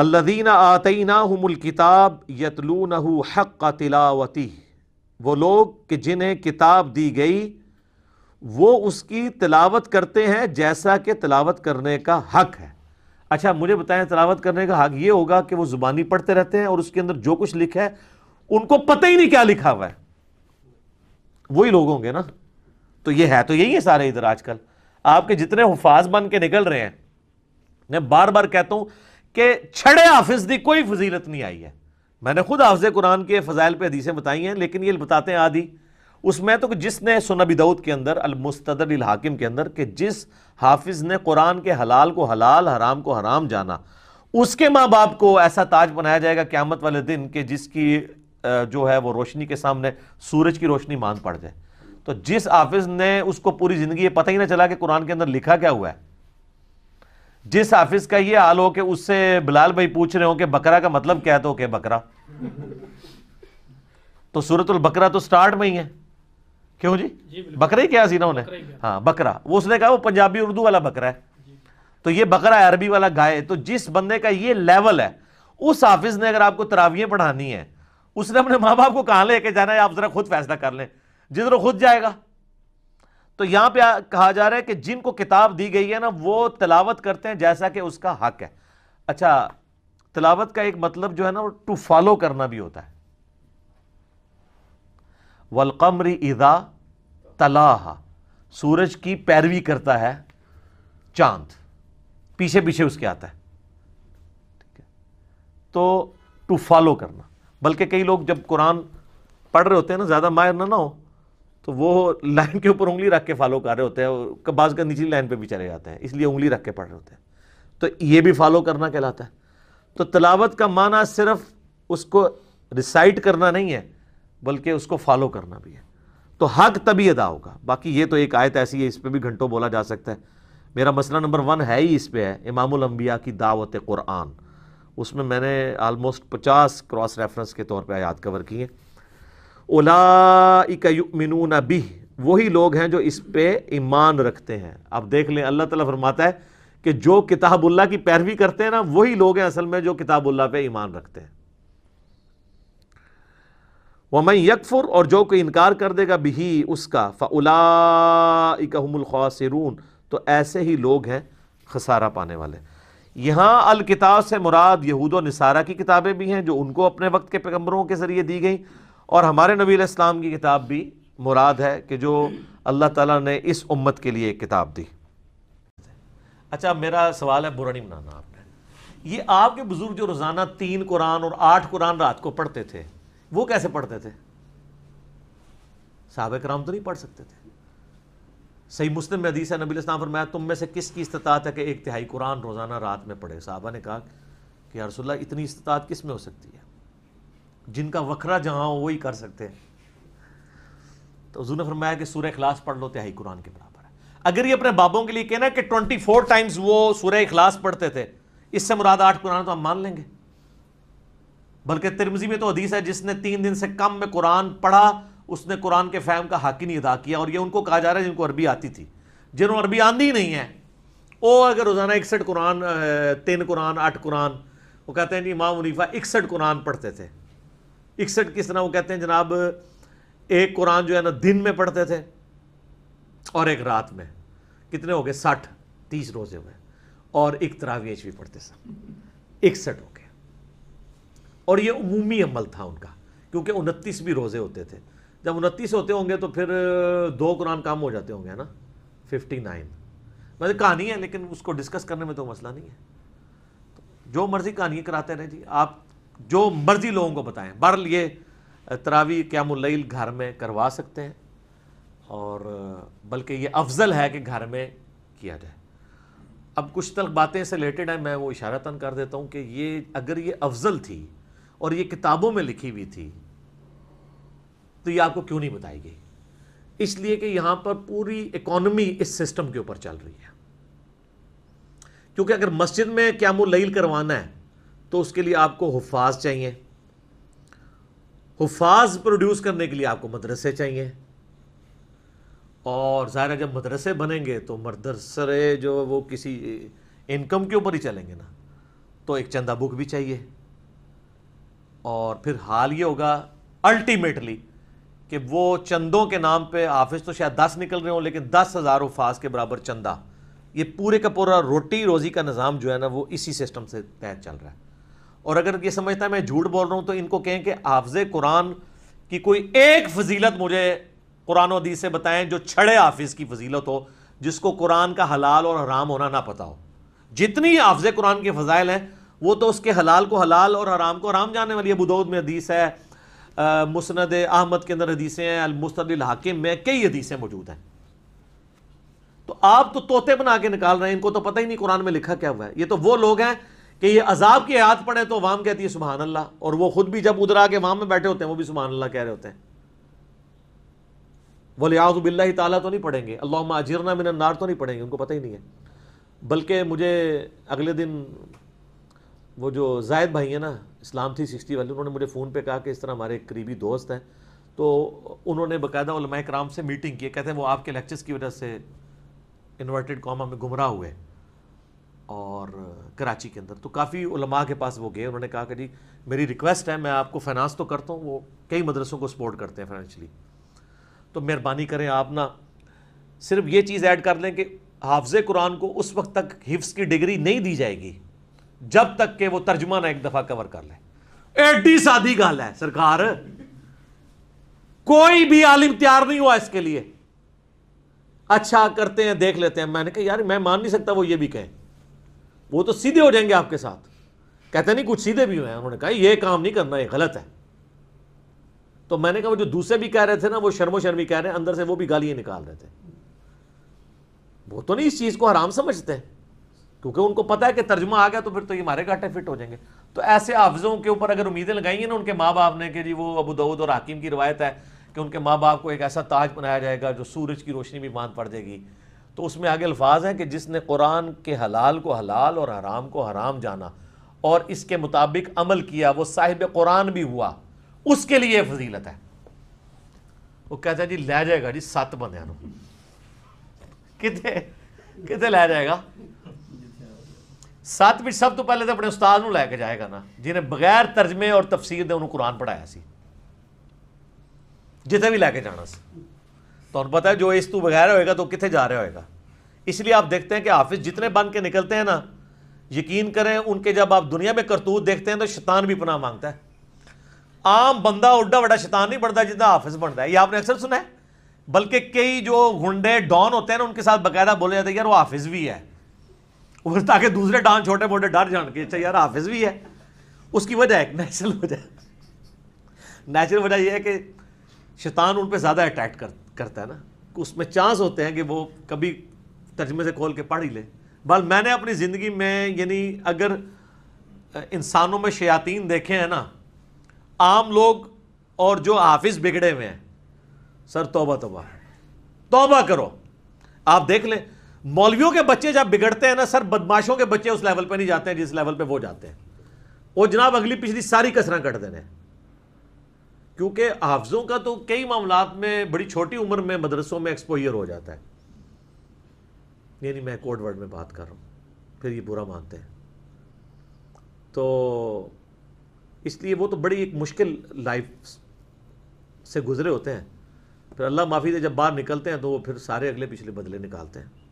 Aladdin आतना हमकिताब यतलून हक़ तिलावती वो लोग कि जिन्हें किताब दी गई वो उसकी तिलावत करते हैं जैसा कि तिलावत करने का हक है अच्छा मुझे बताएं तिलावत करने का हक ये होगा कि वो ज़ुबानी पढ़ते रहते हैं और उसके अंदर जो कुछ लिखा है उनको पता ही नहीं क्या लिखा हुआ है वही लोग होंगे ना तो ये है तो यही है सारे इधर आजकल आपके जितने हफाज बन के निकल रहे हैं मैं बार बार कहता हूँ कि छड़े हाफिज की कोई फजीलत नहीं आई है मैंने खुद हाफज कुरान के फ़जाइल पर हदीसें बताई हैं लेकिन ये बताते हैं आदि उसमें तो जिसने सुनबी दाऊद के अंदर अलमुस्तदर हाकिम के अंदर कि जिस हाफिज ने कुरान के हलाल को हलाल हराम को हराम जाना उसके माँ बाप को ऐसा ताज बनाया जाएगा क्यामत वाले दिन कि जिसकी जो है वो रोशनी के सामने सूरज की रोशनी मान पड़ जाए तो जिस हाफिज ने उसको पूरी ज़िंदगी पता ही ना चला कि कुरान के अंदर लिखा क्या हुआ है जिस ऑफिस का ये हाल हो कि उससे बिलाल भाई पूछ रहे हो कि बकरा का मतलब क्या है तो ओके बकरा तो सूरतुल बकरा तो स्टार्ट में ही है क्यों जी, जी बकरा ही क्या ना उन्हें हाँ बकरा वो उसने कहा वो पंजाबी उर्दू वाला बकरा है तो ये बकरा है अरबी वाला गाय तो जिस बंदे का ये लेवल है उस ऑफिस ने अगर आपको तरावियां पढ़ानी है उसने अपने माँ बाप को कहा लेके जाना है आप जरा खुद फैसला कर लें जिधर खुद जाएगा तो यहां पे कहा जा रहा है कि जिनको किताब दी गई है ना वो तलावत करते हैं जैसा कि उसका हक है अच्छा तलावत का एक मतलब जो है ना वो टू फॉलो करना भी होता है वलकमरी इदा तला सूरज की पैरवी करता है चांद पीछे पीछे उसके आता है ठीक है तो टू फॉलो करना बल्कि कई लोग जब कुरान पढ़ रहे होते हैं ना ज़्यादा मायर ना ना हो तो वो लाइन के ऊपर उंगली रख के फॉलो कर रहे होते हैं बाज का निचली लाइन पे भी चले जाते हैं इसलिए उंगली रख के पढ़ रहे होते हैं तो ये भी फॉलो करना कहलाता है तो तलावत का माना सिर्फ उसको रिसाइट करना नहीं है बल्कि उसको फॉलो करना भी है तो हक तभी अदा होगा बाकी ये तो एक आयत ऐसी है इस पर भी घंटों बोला जा सकता है मेरा मसला नंबर वन है ही इस पर है इमामबिया की दावत क़ुरान उसमें मैंने आलमोस्ट पचास क्रॉस रेफरेंस के तौर पर आयात कवर किए उलामिन बिह वही लोग हैं जो इस पे ईमान रखते हैं आप देख लें अल्लाह ताला फरमाता है कि जो किताबुल्ला की पैरवी करते हैं ना वही लोग हैं असल में जो किताबुल्ला पे ईमान रखते हैं मैं यकफुर और जो कोई इनकार कर देगा बिही उसका फ़लाकमलख्वासरून तो ऐसे ही लोग हैं खसारा पाने वाले यहाँ अल किताब से मुराद यहूद नसारा की किताबें भी हैं जो उनको अपने वक्त के पैगम्बरों के ज़रिए दी गई और हमारे नबी इस्लाम की किताब भी मुराद है कि जो अल्लाह ताला ने इस उम्मत के लिए एक किताब दी अच्छा मेरा सवाल है बुरा नहीं मनाना आपने ये आपके बुज़ुर्ग जो रोज़ाना तीन कुरान और आठ कुरान रात को पढ़ते थे वो कैसे पढ़ते थे साहब कराम तो नहीं पढ़ सकते थे सही मुस्लिम में अदीस है नबी इस्लाम फरमाया तुम में से किसकी इस्तात है कि एक तिहाई कुरान रोज़ाना रात में पढ़े साहबा ने कहा कि यारसोल्ला इतनी इस्तात किस में हो सकती है जिनका वखरा जहां हो वही कर सकते हैं तो हजू ने फरमाया कि सूर्य अखलास पढ़ लो तिहाई कुरान के बराबर है अगर ये अपने बाबों के लिए कहना कि ट्वेंटी फोर टाइम्स वो सूर्य अखलास पढ़ते थे इससे मुराद आठ कुरान तो हम मान लेंगे बल्कि तिरमजी में तो हदीस है जिसने तीन दिन से कम में कुरान पढ़ा उसने कुरान के फैम का हाकि नहीं अदा किया और ये उनको कहा जा रहा है जिनको अरबी आती थी जिन्होंने अरबी आंदी नहीं है वो अगर रोज़ाना इकसठ कुरान तीन कुरान आठ कुरान वो कहते हैं जी इमाम मुनीफा इकसठ कुरान पढ़ते थे इकसठ किस तरह वो कहते हैं जनाब एक कुरान जो है ना दिन में पढ़ते थे और एक रात में कितने हो गए साठ तीस रोजे हुए और एक तरावीज भी पढ़ते सर इकसठ हो गए और ये उमूमी अमल था उनका क्योंकि उनतीस भी रोजे होते थे जब उनतीस होते होंगे तो फिर दो कुरान काम हो जाते होंगे है ना फिफ्टी नाइन मतलब कहानी है लेकिन उसको डिस्कस करने में तो मसला नहीं है तो जो मर्जी कहानी कराते रहे जी आप जो मर्जी लोगों को बताएं बहरल ये तरावी क्यामुल्ल घर में करवा सकते हैं और बल्कि ये अफजल है कि घर में किया जाए अब कुछ तल बातें से रिलेटेड हैं मैं वो इशारतन कर देता हूँ कि ये अगर ये अफजल थी और ये किताबों में लिखी हुई थी तो ये आपको क्यों नहीं बताई गई इसलिए कि यहाँ पर पूरी इकोनमी इस सिस्टम के ऊपर चल रही है क्योंकि अगर मस्जिद में क्या मुल करवाना है तो उसके लिए आपको हफाज चाहिए हफाज प्रोड्यूस करने के लिए आपको मदरसे चाहिए और ज़ाहिर है जब मदरसे बनेंगे तो मदरसरे जो वो किसी इनकम के ऊपर ही चलेंगे ना तो एक चंदा बुक भी चाहिए और फिर हाल ये होगा अल्टीमेटली कि वो चंदों के नाम पे ऑफिस तो शायद दस निकल रहे हों लेकिन दस हज़ार उफाज के बराबर चंदा ये पूरे का पूरा रोटी रोज़ी का निज़ाम जो है ना वो इसी सिस्टम से तहत चल रहा है और अगर ये समझता है मैं झूठ बोल रहा हूँ तो इनको कहें कि हाफज कुरान की कोई एक फजीलत मुझे कुरान हदीस से बताएं जो छड़े हाफिज़ की फजीलत हो जिसको कुरान का हलाल और हराम होना ना पता हो जितनी हाफज कुरान के फ़जाइल हैं वो तो उसके हलाल को हलाल और हराम को हराम जाने वाली अबूदौद में हदीस है मुसनद अहमद के अंदर हदीसें हैं अलमुस्तदिल हाकिम में कई हदीसें मौजूद हैं तो आप तो तोते बना के निकाल रहे हैं इनको तो पता ही नहीं कुरान में लिखा क्या हुआ है ये तो वो लोग हैं कि ये अजाब के हाथ पड़े तो वाम कहती है सुबहान अल्लाह और वो खुद भी जब उधर आके वाम में बैठे होते हैं वो भी सुबहान अल्लाह कह रहे होते हैं वलियाज बिल्ला ताला तो नहीं पढ़ेंगे अल्लाह अजीरना मिन नार तो नहीं पढ़ेंगे उनको पता ही नहीं है बल्कि मुझे अगले दिन वो जो जायद भाई हैं ना इस्लाम थी सिक्सटी वाले उन्होंने मुझे फ़ोन पे कहा कि इस तरह हमारे करीबी दोस्त हैं तो उन्होंने बाकायदा कराम से मीटिंग की कहते हैं वो आपके लेक्चर्स की वजह से इन्वर्टेड कॉमा में गुमराह हुए और कराची के अंदर तो काफ़ी उलमा के पास वो गए उन्होंने कहा कि जी मेरी रिक्वेस्ट है मैं आपको फाइनेंस तो करता हूँ वो कई मदरसों को सपोर्ट करते हैं फाइनेंशली तो मेहरबानी करें आप ना सिर्फ ये चीज़ ऐड कर लें कि हाफज़ कुरान को उस वक्त तक हिफ्स की डिग्री नहीं दी जाएगी जब तक के वो तर्जुमा ना एक दफ़ा कवर कर लें एडी सादी गल है सरकार कोई भी आलिम तैयार नहीं हुआ इसके लिए अच्छा करते हैं देख लेते हैं मैंने कहा यार मैं मान नहीं सकता वो ये भी कहें वो तो सीधे हो जाएंगे आपके साथ कहते नहीं कुछ सीधे भी हुए हैं उन्होंने कहा ये काम नहीं करना ये गलत है तो मैंने कहा वो जो दूसरे भी कह रहे थे ना वो शर्मो शर्मी कह रहे हैं अंदर से वो भी गालियां निकाल रहे थे वो तो नहीं इस चीज़ को हराम समझते क्योंकि उनको पता है कि तर्जमा आ गया तो फिर तो ये हमारे घाटे फिट हो जाएंगे तो ऐसे हाफजों के ऊपर अगर उम्मीदें लगाएंगी ना उनके माँ बाप ने कि जी वो अबू दाऊद और हाकिम की रवायत है कि उनके माँ बाप को एक ऐसा ताज बनाया जाएगा जो सूरज की रोशनी भी बांध पड़ जाएगी तो उसमें आगे अल्फाज हैं कि जिसने कुरान के हलाल को हलाल और हराम को हराम जाना और इसके मुताबिक अमल किया वो साहिब कुरान भी हुआ उसके लिए फजीलत है वो कहता है जी लै जाएगा जी सत बंद कितने कितने लै जाएगा सत भी सब तो पहले तो अपने उस्ताद ਨੂੰ लैके जाएगा ना जिन्हें बगैर तर्जमे और तफसीर ने उन्होंने कुरान पढ़ाया जितने भी लैके जाना सी। तो पता है जो इस तू बगैर होएगा तो कितने जा रहा होएगा इसलिए आप देखते हैं कि हाफिज जितने बन के निकलते हैं ना यकीन करें उनके जब आप दुनिया में करतूत देखते हैं तो शैतान भी पनाह मांगता है आम बंदा उड्डा बड़ा शैतान नहीं बढ़ता जितना हाफिज बढ़ता है ये आपने अक्सर सुना है बल्कि कई जो गुंडे डॉन होते हैं ना उनके साथ बकायदा बोले जाते हैं यार वो हाफिज भी है ताकि दूसरे डॉन छोटे मोटे डर जान के अच्छा यार हाफिज भी है उसकी वजह एक नेचुरल वजह नेचुरल वजह यह है कि शैतान उन पर ज़्यादा अट्रैक्ट करता करता है ना उसमें चांस होते हैं कि वो कभी तर्जमे से खोल के पढ़ ही ले बल मैंने अपनी ज़िंदगी में यानी अगर इंसानों में शयातीन देखे हैं ना आम लोग और जो हाफिज़ बिगड़े हुए हैं सर तोबा तोबा तोबा करो आप देख लें मौलवियों के बच्चे जब बिगड़ते हैं ना सर बदमाशों के बच्चे उस लेवल पर नहीं जाते हैं जिस लेवल पर वो जाते हैं वो जनाब अगली पिछली सारी कसरा कट देने हैं क्योंकि हाफजों का तो कई मामला में बड़ी छोटी उम्र में मदरसों में एक्सपोजर हो जाता है यानी मैं कोड वर्ड में बात कर रहा हूँ फिर ये बुरा मानते हैं तो इसलिए वो तो बड़ी एक मुश्किल लाइफ से गुजरे होते हैं फिर अल्लाह माफ़ी दे जब बाहर निकलते हैं तो वो फिर सारे अगले पिछले बदले निकालते हैं